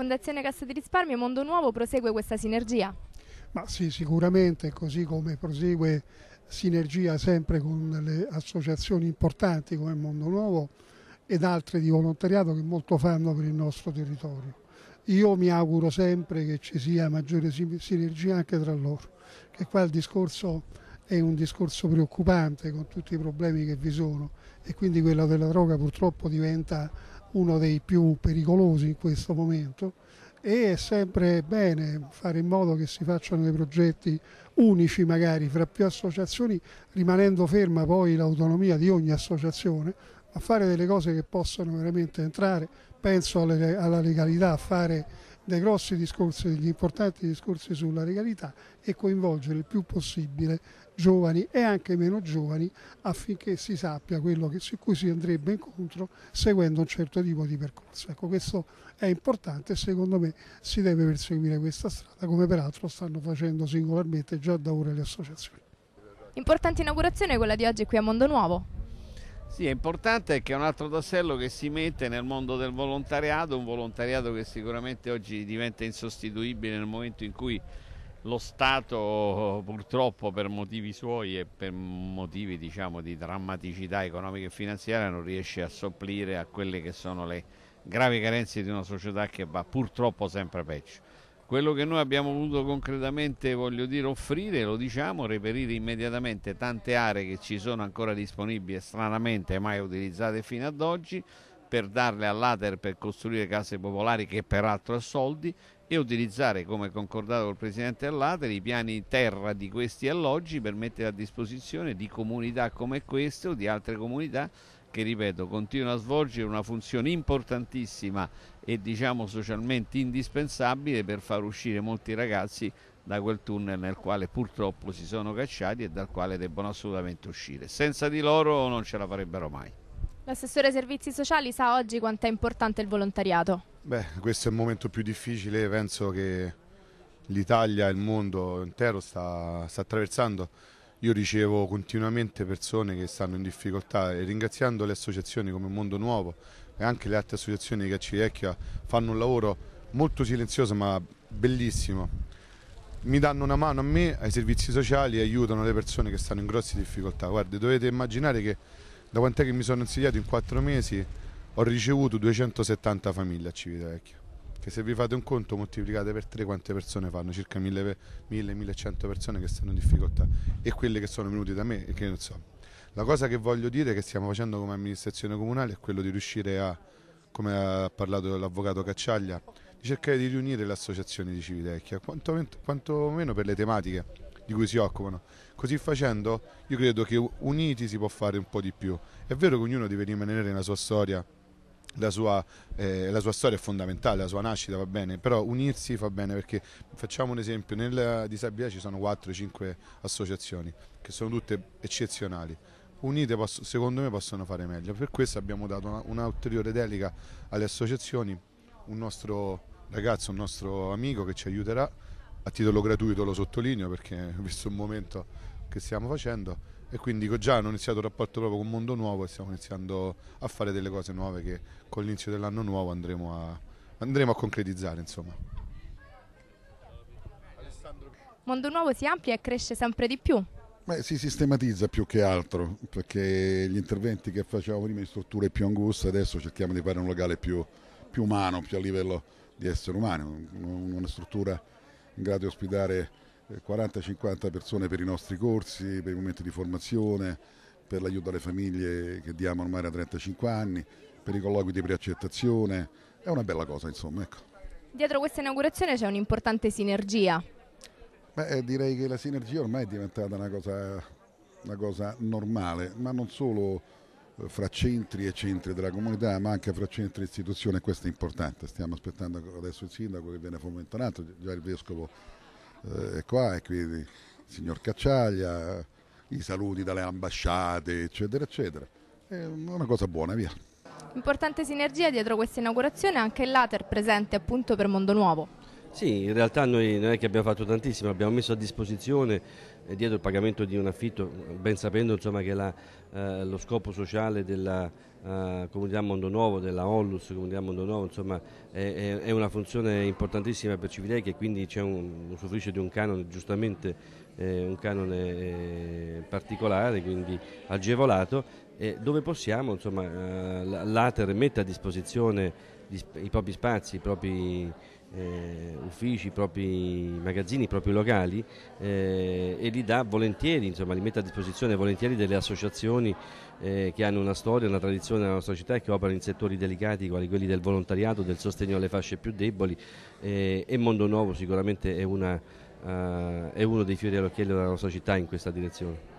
Fondazione Cassa di Risparmio Mondo Nuovo prosegue questa sinergia? Ma sì, sicuramente, così come prosegue sinergia sempre con le associazioni importanti come Mondo Nuovo ed altre di volontariato che molto fanno per il nostro territorio. Io mi auguro sempre che ci sia maggiore sinergia anche tra loro, che qua il discorso è un discorso preoccupante con tutti i problemi che vi sono e quindi quella della droga purtroppo diventa uno dei più pericolosi in questo momento e è sempre bene fare in modo che si facciano dei progetti unici magari fra più associazioni rimanendo ferma poi l'autonomia di ogni associazione ma fare delle cose che possano veramente entrare penso alla legalità fare dei grossi discorsi, degli importanti discorsi sulla legalità e coinvolgere il più possibile giovani e anche meno giovani affinché si sappia quello che, su cui si andrebbe incontro seguendo un certo tipo di percorso. Ecco, questo è importante e secondo me si deve perseguire questa strada, come peraltro stanno facendo singolarmente già da ora le associazioni. Importante inaugurazione quella di oggi qui a Mondo Nuovo. Sì, è importante che è un altro tassello che si mette nel mondo del volontariato, un volontariato che sicuramente oggi diventa insostituibile nel momento in cui lo Stato purtroppo per motivi suoi e per motivi diciamo, di drammaticità economica e finanziaria non riesce a sopplire a quelle che sono le gravi carenze di una società che va purtroppo sempre peggio. Quello che noi abbiamo voluto concretamente, voglio dire, offrire, lo diciamo, reperire immediatamente tante aree che ci sono ancora disponibili e stranamente mai utilizzate fino ad oggi, per darle all'Ater per costruire case popolari che peraltro ha soldi e utilizzare, come concordato col Presidente dell'Ater, i piani terra di questi alloggi per mettere a disposizione di comunità come queste o di altre comunità che, ripeto, continuano a svolgere una funzione importantissima e diciamo socialmente indispensabile per far uscire molti ragazzi da quel tunnel nel quale purtroppo si sono cacciati e dal quale debbono assolutamente uscire. Senza di loro non ce la farebbero mai. L'assessore ai servizi sociali sa oggi quanto è importante il volontariato. Beh, questo è il momento più difficile, penso che l'Italia e il mondo intero sta, sta, attraversando. Io ricevo continuamente persone che stanno in difficoltà e ringraziando le associazioni come Mondo Nuovo e anche le altre associazioni di Cacciavecchia fanno un lavoro molto silenzioso ma bellissimo. Mi danno una mano a me, ai servizi sociali e aiutano le persone che stanno in grosse difficoltà. Guarda, dovete immaginare che da quant'è che mi sono insediato in quattro mesi ho ricevuto 270 famiglie a Civitavecchia che se vi fate un conto moltiplicate per 3 quante persone fanno, circa 1000-1100 persone che stanno in difficoltà e quelle che sono venute da me e che non so. La cosa che voglio dire che stiamo facendo come amministrazione comunale è quello di riuscire a, come ha parlato l'avvocato Cacciaglia, di cercare di riunire le associazioni di Civitecchia, quantomeno per le tematiche di cui si occupano. Così facendo io credo che uniti si può fare un po' di più. È vero che ognuno deve rimanere nella sua storia, la sua, eh, la sua, storia è fondamentale, la sua nascita va bene, però unirsi fa bene perché facciamo un esempio, nella disabilità ci sono 4-5 associazioni che sono tutte eccezionali, unite posso, secondo me possono fare meglio, per questo abbiamo dato un'ulteriore una delega alle associazioni, un nostro ragazzo, un nostro amico che ci aiuterà a titolo gratuito, lo sottolineo perché visto il momento che stiamo facendo e quindi già hanno iniziato un rapporto proprio con Mondo Nuovo e stiamo iniziando a fare delle cose nuove che con l'inizio dell'anno nuovo andremo a, andremo a concretizzare insomma. Mondo Nuovo si amplia e cresce sempre di più. Beh, si sistematizza più che altro perché gli interventi che facevamo prima in strutture più anguste adesso cerchiamo di fare un locale più, più umano, più a livello di essere umano, una struttura in grado di ospitare 40-50 eh, persone per i nostri corsi, per i momenti di formazione, per l'aiuto alle famiglie che diamo ormai a 35 anni, per i colloqui di preaccettazione, è una bella cosa insomma. Ecco. Dietro questa inaugurazione c'è un'importante sinergia. Beh, eh, direi che la sinergia ormai è diventata una cosa, una cosa normale, ma non solo fra centri e centri della comunità, ma anche fra centri e istituzioni, questo è importante. Stiamo aspettando adesso il sindaco che viene fomentato, già il vescovo eh, è qua e quindi il signor Cacciaglia, i saluti dalle ambasciate, eccetera, eccetera. È una cosa buona, via. Importante sinergia dietro questa inaugurazione anche l'Ater presente appunto per Mondo Nuovo. Sì, in realtà noi non è che abbiamo fatto tantissimo, abbiamo messo a disposizione eh, dietro il pagamento di un affitto, ben sapendo insomma, che la, eh, lo scopo sociale della eh, Comunità Nuovo, della Ollus Comunità Mondonovo, insomma, è, è, una funzione importantissima per Cividei che quindi c'è un, usufruisce di un canone, giustamente eh, un canone eh, particolare, quindi agevolato, dove possiamo insomma, eh, l'Ater mette a disposizione i propri spazi, i propri eh, uffici, propri magazzini, propri locali eh, e li dà volentieri, insomma, li mette a disposizione volentieri delle associazioni eh, che hanno una storia, una tradizione nella nostra città e che operano in settori delicati quali quelli del volontariato, del sostegno alle fasce più deboli eh, e Mondo Nuovo sicuramente è, una, uh, è uno dei fiori all'occhiello della nostra città in questa direzione.